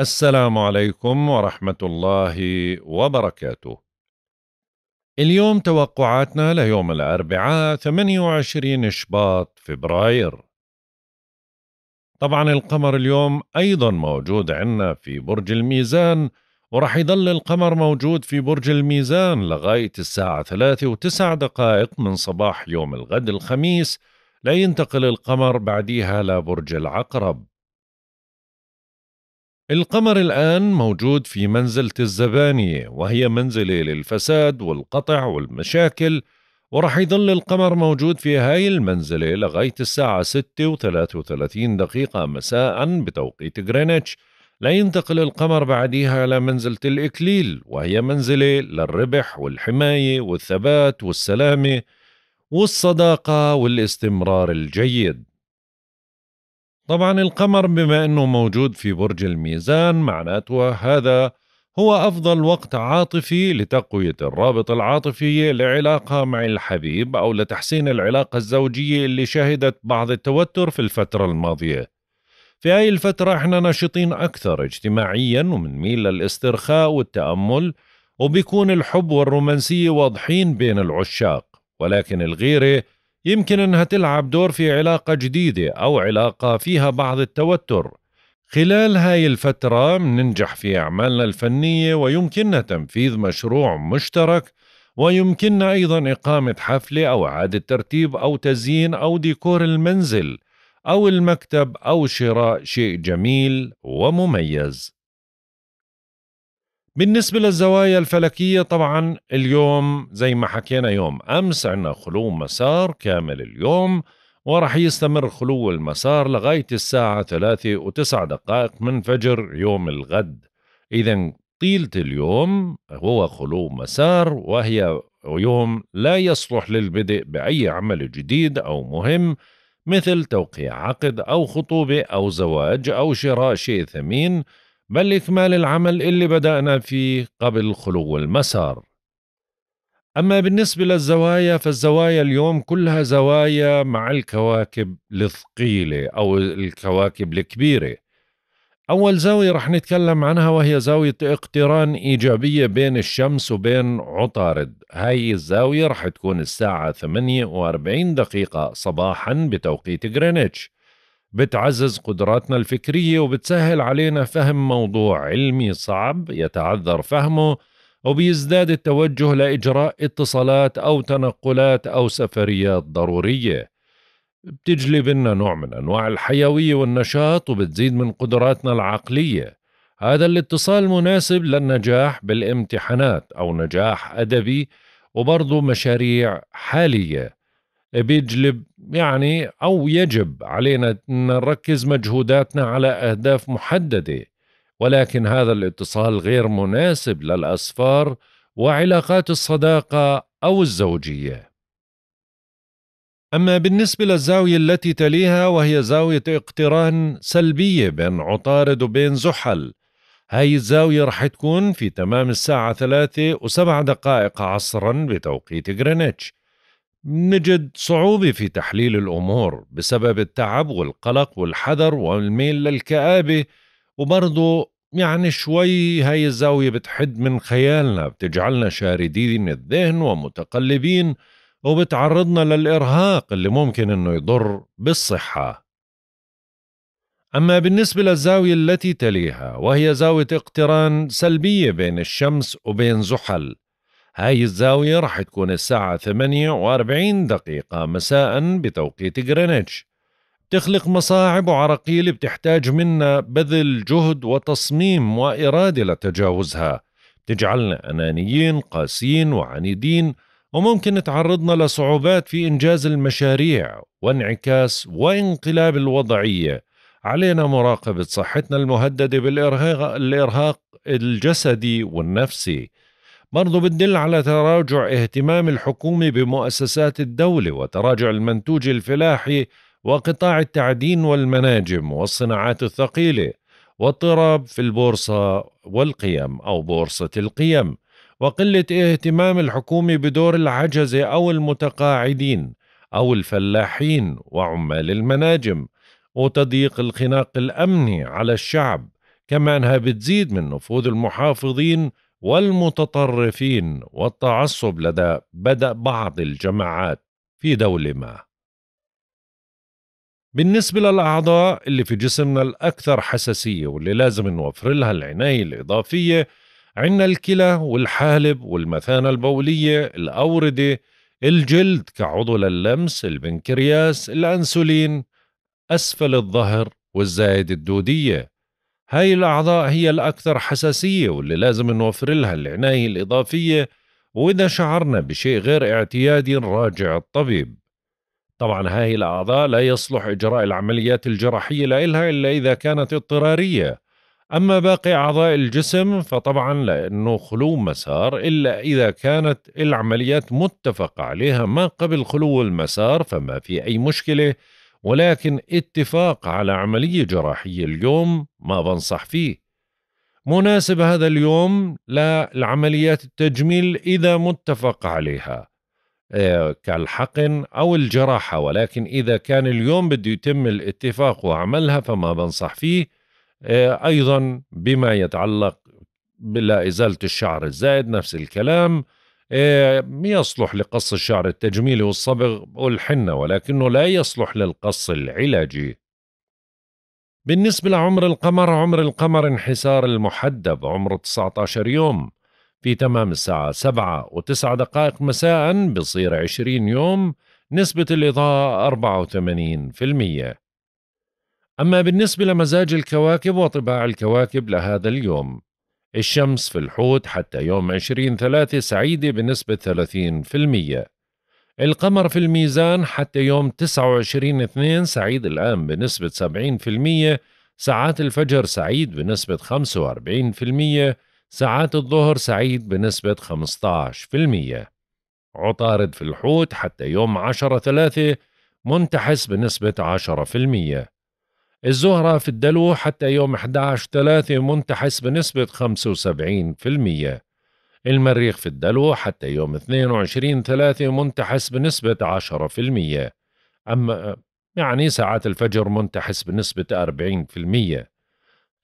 السلام عليكم ورحمة الله وبركاته. اليوم توقعاتنا ليوم الأربعاء 28 شباط فبراير. طبعا القمر اليوم أيضا موجود عندنا في برج الميزان ورح يضل القمر موجود في برج الميزان لغاية الساعة ثلاثة وتسع دقائق من صباح يوم الغد الخميس لينتقل القمر بعديها لبرج العقرب. القمر الآن موجود في منزلة الزبانية وهي منزلة للفساد والقطع والمشاكل ورح يضل القمر موجود في هاي المنزلة لغاية الساعة 6 و 33 دقيقة مساء بتوقيت غرينتش لينتقل القمر بعديها لمنزلة الإكليل وهي منزلة للربح والحماية والثبات والسلامة والصداقة والاستمرار الجيد طبعا القمر بما انه موجود في برج الميزان معناته هذا هو افضل وقت عاطفي لتقويه الرابط العاطفي لعلاقه مع الحبيب او لتحسين العلاقه الزوجيه اللي شهدت بعض التوتر في الفتره الماضيه في هاي الفترة احنا نشيطين أكثر اجتماعيا ومنميل للاسترخاء والتأمل وبيكون الحب والرومانسية واضحين بين العشاق ولكن الغيرة يمكن أنها تلعب دور في علاقة جديدة أو علاقة فيها بعض التوتر خلال هاي الفترة مننجح في أعمالنا الفنية ويمكننا تنفيذ مشروع مشترك ويمكننا أيضا إقامة حفلة أو إعادة ترتيب أو تزيين أو ديكور المنزل أو المكتب أو شراء شيء جميل ومميز بالنسبة للزوايا الفلكية طبعا اليوم زي ما حكينا يوم أمس عنا خلو مسار كامل اليوم ورح يستمر خلو المسار لغاية الساعة ثلاثة وتسع دقائق من فجر يوم الغد إذا طيلة اليوم هو خلو مسار وهي يوم لا يصلح للبدء بأي عمل جديد أو مهم مثل توقيع عقد أو خطوبة أو زواج أو شراء شيء ثمين بل إكمال العمل اللي بدأنا فيه قبل خلو المسار أما بالنسبة للزوايا فالزوايا اليوم كلها زوايا مع الكواكب الثقيلة أو الكواكب الكبيرة أول زاوية رح نتكلم عنها وهي زاوية اقتران إيجابية بين الشمس وبين عطارد هاي الزاوية رح تكون الساعة 48 دقيقة صباحا بتوقيت غرينتش بتعزز قدراتنا الفكرية وبتسهل علينا فهم موضوع علمي صعب يتعذر فهمه وبيزداد التوجه لإجراء اتصالات أو تنقلات أو سفريات ضرورية بتجلب لنا نوع من أنواع الحيوية والنشاط وبتزيد من قدراتنا العقلية هذا الاتصال مناسب للنجاح بالامتحانات أو نجاح أدبي وبرضه مشاريع حالية بيجلب يعني او يجب علينا نركز مجهوداتنا على اهداف محدده ولكن هذا الاتصال غير مناسب للاسفار وعلاقات الصداقه او الزوجيه اما بالنسبه للزاويه التي تليها وهي زاويه اقتران سلبيه بين عطارد وبين زحل هاي الزاوية رح تكون في تمام الساعة ثلاثة وسبع دقائق عصرا بتوقيت غرينتش نجد صعوبة في تحليل الأمور بسبب التعب والقلق والحذر والميل للكآبة وبرضه يعني شوي هاي الزاوية بتحد من خيالنا بتجعلنا شاردين الذهن ومتقلبين وبتعرضنا للإرهاق اللي ممكن أنه يضر بالصحة أما بالنسبة للزاوية التي تليها وهي زاوية اقتران سلبية بين الشمس وبين زحل هاي الزاوية راح تكون الساعة 48 دقيقة مساء بتوقيت غرينتش تخلق مصاعب وعراقيل بتحتاج منا بذل جهد وتصميم وإرادة لتجاوزها تجعلنا أنانيين قاسيين وعنيدين وممكن تعرضنا لصعوبات في إنجاز المشاريع وانعكاس وانقلاب الوضعية علينا مراقبة صحتنا المهددة بالإرهاق الجسدي والنفسي برضو بتدل على تراجع اهتمام الحكومة بمؤسسات الدولة وتراجع المنتوج الفلاحي وقطاع التعدين والمناجم والصناعات الثقيلة واضطراب في البورصة والقيم أو بورصة القيم وقلة اهتمام الحكومة بدور العجزة أو المتقاعدين أو الفلاحين وعمال المناجم وتضييق الخناق الأمني على الشعب كما أنها بتزيد من نفوذ المحافظين والمتطرفين والتعصب لدى بدأ بعض الجماعات في دولة ما بالنسبة للأعضاء اللي في جسمنا الأكثر حساسية واللي لازم نوفر لها العناية الإضافية عنا الكلى والحالب والمثانة البولية الأوردة الجلد كعضو للمس البنكرياس الأنسولين أسفل الظهر والزائد الدودية هاي الأعضاء هي الأكثر حساسية واللي لازم نوفر لها العناية الإضافية وإذا شعرنا بشيء غير اعتيادي نراجع الطبيب طبعا هاي الأعضاء لا يصلح إجراء العمليات الجراحية لإلها إلا إذا كانت اضطرارية أما باقي أعضاء الجسم فطبعا لأنه خلو مسار إلا إذا كانت العمليات متفق عليها ما قبل خلو المسار فما في أي مشكلة ولكن اتفاق على عملية جراحية اليوم ما بنصح فيه مناسب هذا اليوم للعمليات التجميل إذا متفق عليها آه، كالحقن أو الجراحة ولكن إذا كان اليوم بده يتم الاتفاق وعملها فما بنصح فيه آه، أيضا بما يتعلق بلا إزالة الشعر الزائد نفس الكلام إيه، يصلح لقص الشعر التجميلي والصبغ والحنة ولكنه لا يصلح للقص العلاجي بالنسبة لعمر القمر عمر القمر انحسار المحدب عمره 19 يوم في تمام الساعة 7 و9 دقائق مساء بصير 20 يوم نسبة الإضاءة 84% أما بالنسبة لمزاج الكواكب وطباع الكواكب لهذا اليوم الشمس في الحوت حتى يوم 20 ثلاثة سعيدة بنسبة 30% القمر في الميزان حتى يوم 29 2 سعيد الآن بنسبة 70% ساعات الفجر سعيد بنسبة 45% ساعات الظهر سعيد بنسبة 15% عطارد في الحوت حتى يوم 10 3 منتحس بنسبة 10% الزهرة في الدلو حتى يوم 11 3 منتحس بنسبة 75% المريخ في الدلو حتى يوم 22 3 منتحس بنسبة 10% أما يعني ساعات الفجر منتحس بنسبة 40%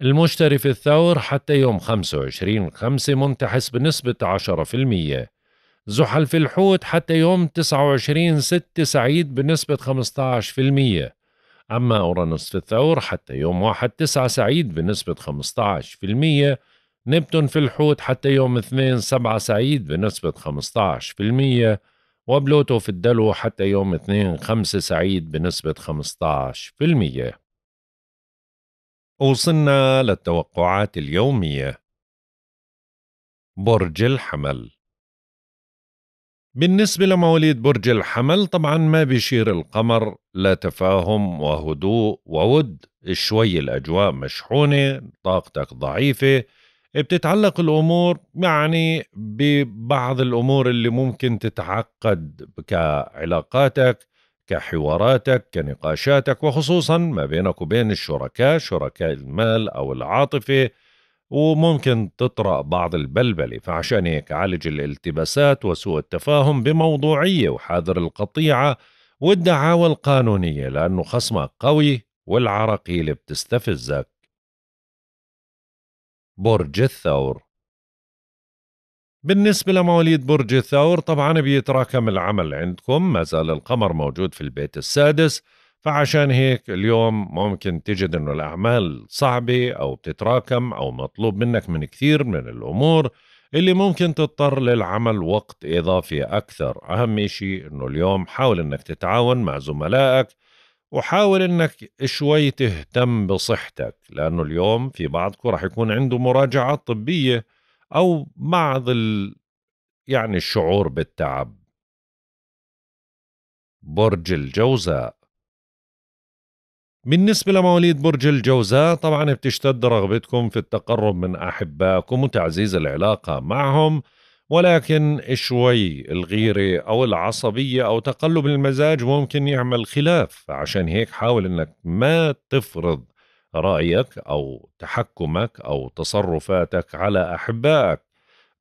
المشتري في الثور حتى يوم 25 5 منتحس بنسبة 10% زحل في الحوت حتى يوم 29 6 سعيد بنسبة 15% أما أورانوس في الثور حتى يوم واحد تسعة سعيد بنسبة 15% نبتون في الحوت حتى يوم اثنين سبعة سعيد بنسبة 15% وبلوتو في الدلو حتى يوم اثنين خمسة سعيد بنسبة 15% وصلنا للتوقعات اليومية برج الحمل بالنسبة لمواليد برج الحمل طبعا ما بيشير القمر لا تفاهم وهدوء وود شوي الأجواء مشحونة طاقتك ضعيفة بتتعلق الأمور يعني ببعض الأمور اللي ممكن تتعقد كعلاقاتك كحواراتك كنقاشاتك وخصوصا ما بينك وبين الشركاء شركاء المال أو العاطفة وممكن تطرأ بعض البلبلة فعشان هيك عالج الالتباسات وسوء التفاهم بموضوعية وحاذر القطيعة والدعاوى القانونية لأنه خصمك قوي والعراقيل بتستفزك برج الثور بالنسبة لمواليد برج الثور طبعا بيتراكم العمل عندكم ما زال القمر موجود في البيت السادس فعشان هيك اليوم ممكن تجد انه الاعمال صعبه او بتتراكم او مطلوب منك من كثير من الامور اللي ممكن تضطر للعمل وقت اضافي اكثر اهم شيء انه اليوم حاول انك تتعاون مع زملائك وحاول انك شوي تهتم بصحتك لانه اليوم في بعضكم راح يكون عنده مراجعات طبيه او بعض ال... يعني الشعور بالتعب برج الجوزاء بالنسبة لمواليد برج الجوزاء طبعا بتشتد رغبتكم في التقرب من أحبائكم وتعزيز العلاقة معهم ولكن شوي الغيرة أو العصبية أو تقلب المزاج ممكن يعمل خلاف عشان هيك حاول أنك ما تفرض رأيك أو تحكمك أو تصرفاتك على أحبائك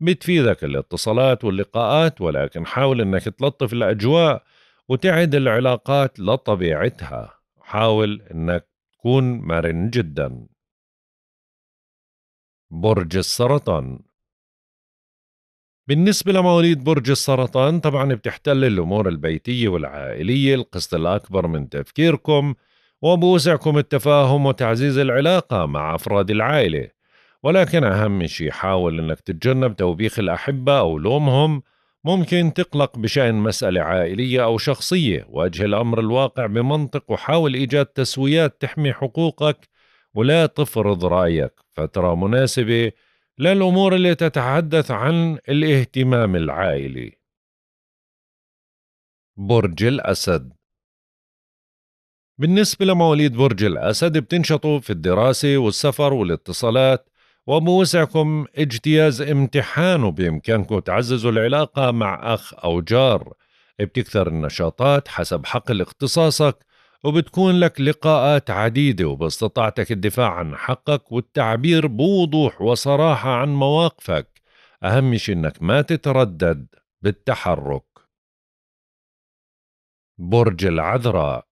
بتفيدك الاتصالات واللقاءات ولكن حاول أنك تلطف الأجواء وتعد العلاقات لطبيعتها حاول انك تكون مرن جدا برج السرطان بالنسبة لمواليد برج السرطان طبعا بتحتل الأمور البيتية والعائلية القسط الأكبر من تفكيركم وبوسعكم التفاهم وتعزيز العلاقة مع أفراد العائلة ولكن أهم شيء حاول أنك تتجنب توبيخ الأحبة أو لومهم ممكن تقلق بشأن مسألة عائلية أو شخصية واجه الأمر الواقع بمنطق وحاول إيجاد تسويات تحمي حقوقك ولا تفرض رأيك فترة مناسبة للأمور اللي تتحدث عن الاهتمام العائلي برج الأسد بالنسبة لمواليد برج الأسد بتنشطوا في الدراسة والسفر والاتصالات وبوسعكم اجتياز امتحان بإمكانكم تعززوا العلاقة مع أخ أو جار بتكثر النشاطات حسب حقل اختصاصك وبتكون لك لقاءات عديدة وباستطاعتك الدفاع عن حقك والتعبير بوضوح وصراحة عن مواقفك أهم شيء إنك ما تتردد بالتحرك برج العذراء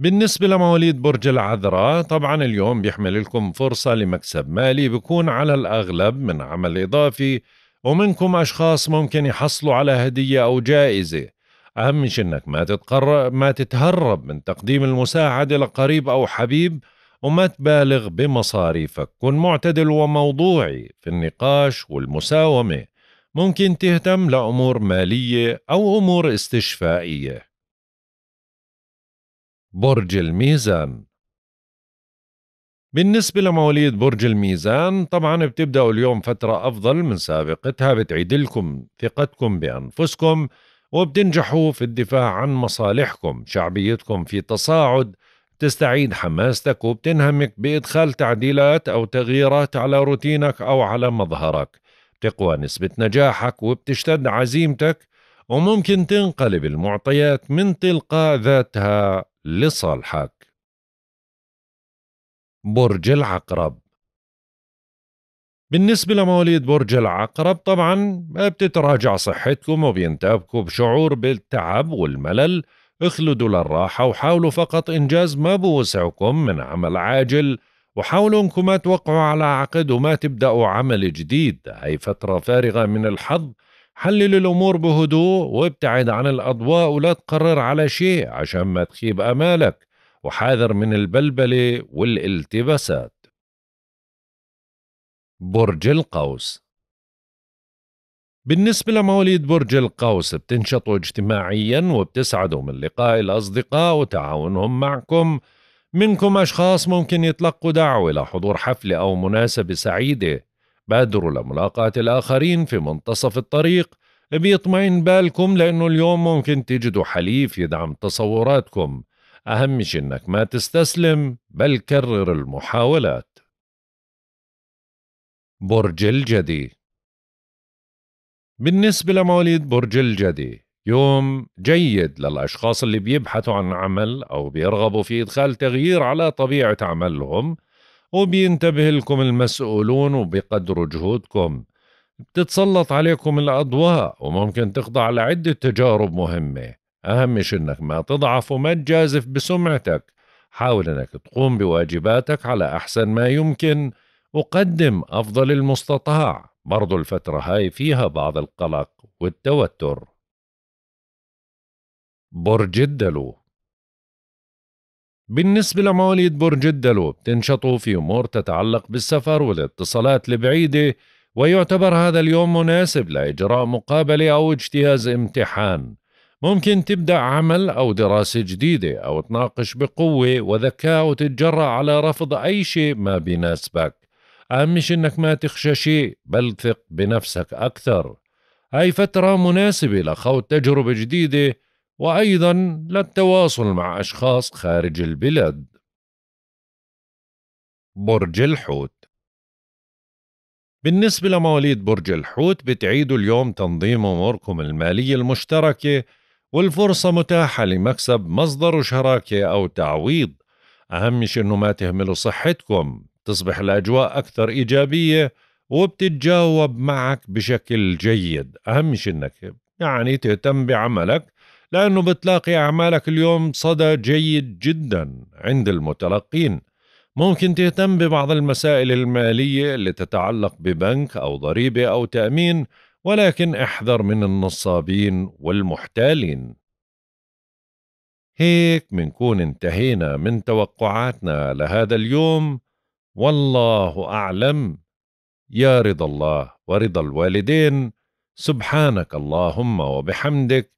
بالنسبة لمواليد برج العذراء طبعا اليوم بيحمل لكم فرصة لمكسب مالي بيكون على الأغلب من عمل إضافي ومنكم أشخاص ممكن يحصلوا على هدية أو جائزة أهم شيء إنك ما تتقرب ما تتهرب من تقديم المساعدة لقريب أو حبيب وما تبالغ بمصاريفك كن معتدل وموضوعي في النقاش والمساومة ممكن تهتم لأمور مالية أو أمور استشفائية برج الميزان بالنسبة لمواليد برج الميزان طبعا بتبدأوا اليوم فترة أفضل من سابقتها بتعيد لكم ثقتكم بأنفسكم وبتنجحوا في الدفاع عن مصالحكم شعبيتكم في تصاعد تستعيد حماستك وبتنهمك بإدخال تعديلات أو تغييرات على روتينك أو على مظهرك تقوى نسبة نجاحك وبتشتد عزيمتك وممكن تنقلب المعطيات من تلقاء ذاتها لصالحك برج العقرب بالنسبة لمواليد برج العقرب طبعا بتتراجع صحتكم وبينتابكم بشعور بالتعب والملل اخلدوا للراحة وحاولوا فقط إنجاز ما بوسعكم من عمل عاجل وحاولوا انكم ما توقعوا على عقد وما تبدأوا عمل جديد هاي فترة فارغة من الحظ حلل الأمور بهدوء وابتعد عن الأضواء ولا تقرر على شيء عشان ما تخيب أمالك وحاذر من البلبلة والالتباسات برج القوس بالنسبة لمواليد برج القوس بتنشطوا اجتماعيا وبتسعدوا من لقاء الأصدقاء وتعاونهم معكم منكم أشخاص ممكن يتلقوا دعوة لحضور حفلة أو مناسبة سعيدة بادروا لملاقاة الآخرين في منتصف الطريق بيطمئن بالكم لأنه اليوم ممكن تجدوا حليف يدعم تصوراتكم أهم شيء إنك ما تستسلم بل كرر المحاولات برج الجدي بالنسبة لمواليد برج الجدي يوم جيد للأشخاص اللي بيبحثوا عن عمل أو بيرغبوا في إدخال تغيير على طبيعة عملهم وبينتبه لكم المسؤولون وبقدروا جهودكم بتتسلط عليكم الأضواء وممكن تخضع لعدة تجارب مهمة أهم شيء إنك ما تضعف وما تجازف بسمعتك حاول إنك تقوم بواجباتك على أحسن ما يمكن وقدم أفضل المستطاع برضو الفترة هاي فيها بعض القلق والتوتر برج الدلو بالنسبة لمواليد برج الدلو بتنشطوا في أمور تتعلق بالسفر والاتصالات البعيدة ويعتبر هذا اليوم مناسب لإجراء مقابلة أو اجتياز امتحان ممكن تبدأ عمل أو دراسة جديدة أو تناقش بقوة وذكاء وتتجرأ على رفض أي شيء ما بيناسبك أهم شيء إنك ما تخشى شيء بل ثق بنفسك أكثر هاي فترة مناسبة لخوض تجربة جديدة وأيضا للتواصل مع أشخاص خارج البلاد برج الحوت بالنسبة لمواليد برج الحوت بتعيدوا اليوم تنظيم أموركم المالية المشتركة والفرصة متاحة لمكسب مصدر شراكة أو تعويض أهم شيء أنه ما تهملوا صحتكم تصبح الأجواء أكثر إيجابية وبتتجاوب معك بشكل جيد أهم شيء أنك يعني تهتم بعملك لأنه بتلاقي أعمالك اليوم صدى جيد جدا عند المتلقين ممكن تهتم ببعض المسائل المالية اللي تتعلق ببنك أو ضريبة أو تأمين ولكن احذر من النصابين والمحتالين هيك منكون انتهينا من توقعاتنا لهذا اليوم والله أعلم يا رضا الله ورضا الوالدين سبحانك اللهم وبحمدك